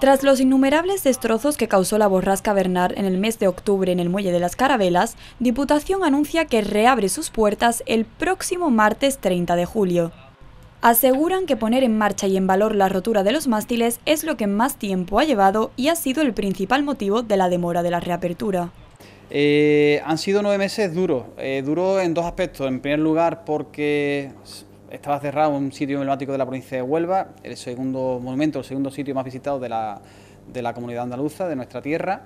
Tras los innumerables destrozos que causó la borrasca Bernard en el mes de octubre en el Muelle de las Carabelas, Diputación anuncia que reabre sus puertas el próximo martes 30 de julio. Aseguran que poner en marcha y en valor la rotura de los mástiles es lo que más tiempo ha llevado y ha sido el principal motivo de la demora de la reapertura. Eh, han sido nueve meses duros, eh, duros en dos aspectos. En primer lugar, porque estaba cerrado un sitio emblemático de la provincia de Huelva, el segundo monumento, el segundo sitio más visitado de la, de la comunidad andaluza, de nuestra tierra,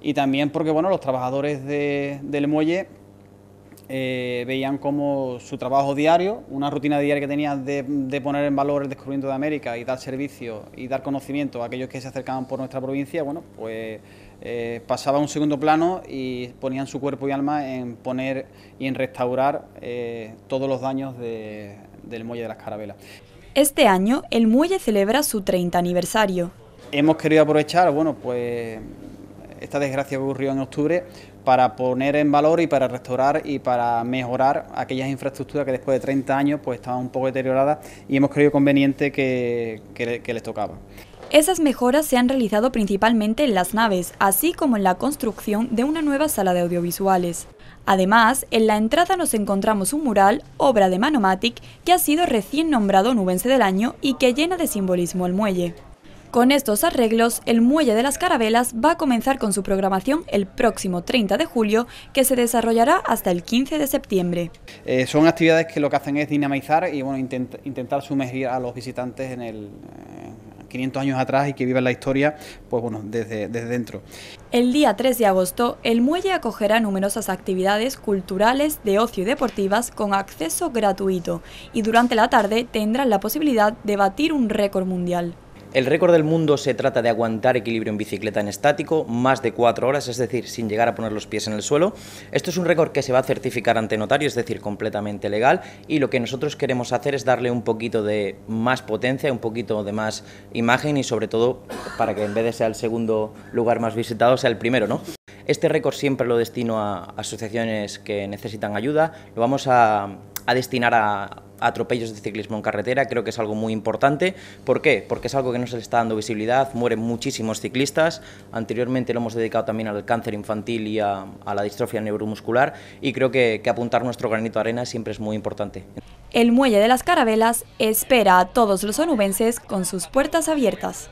y también porque bueno, los trabajadores del muelle eh, veían como su trabajo diario, una rutina diaria que tenían de, poner en valor el descubrimiento de América y dar servicio y dar conocimiento a aquellos que se acercaban por nuestra provincia, bueno, pues eh, pasaba a un segundo plano y ponían su cuerpo y alma en poner y en restaurar eh, todos los daños del muelle de las carabelas. Este año el muelle celebra su 30 aniversario. Hemos querido aprovechar, bueno, pues esta desgracia ocurrió en octubre para poner en valor y para restaurar y para mejorar aquellas infraestructuras que después de 30 años pues estaban un poco deterioradas y hemos creído conveniente que, les tocaba. Esas mejoras se han realizado principalmente en las naves, así como en la construcción de una nueva sala de audiovisuales. Además, en la entrada nos encontramos un mural, obra de Manomatic, que ha sido recién nombrado Nubense del Año y que llena de simbolismo el muelle. Con estos arreglos, el Muelle de las Carabelas va a comenzar con su programación el próximo 30 de julio, que se desarrollará hasta el 15 de septiembre. Eh, son actividades que lo que hacen es dinamizar y bueno, intentar sumergir a los visitantes en el... 500 eh, años atrás y que vivan la historia, pues bueno, desde, desde dentro. El día 3 de agosto, el muelle acogerá numerosas actividades culturales, de ocio y deportivas con acceso gratuito y durante la tarde tendrán la posibilidad de batir un récord mundial. El récord del mundo se trata de aguantar equilibrio en bicicleta en estático más de cuatro horas, es decir, sin llegar a poner los pies en el suelo. Esto es un récord que se va a certificar ante notario, es decir, completamente legal, y lo que nosotros queremos hacer es darle un poquito de más potencia, un poquito de más imagen y sobre todo para que en vez de ser el segundo lugar más visitado, sea el primero, ¿no? Este récord siempre lo destino a asociaciones que necesitan ayuda, lo vamos a destinar a atropellos de ciclismo en carretera, creo que es algo muy importante. ¿Por qué? Porque es algo que no se le está dando visibilidad, mueren muchísimos ciclistas, anteriormente lo hemos dedicado también al cáncer infantil y a, la distrofia neuromuscular y creo que, que apuntar nuestro granito de arena siempre es muy importante. El Muelle de las Carabelas espera a todos los onubenses con sus puertas abiertas.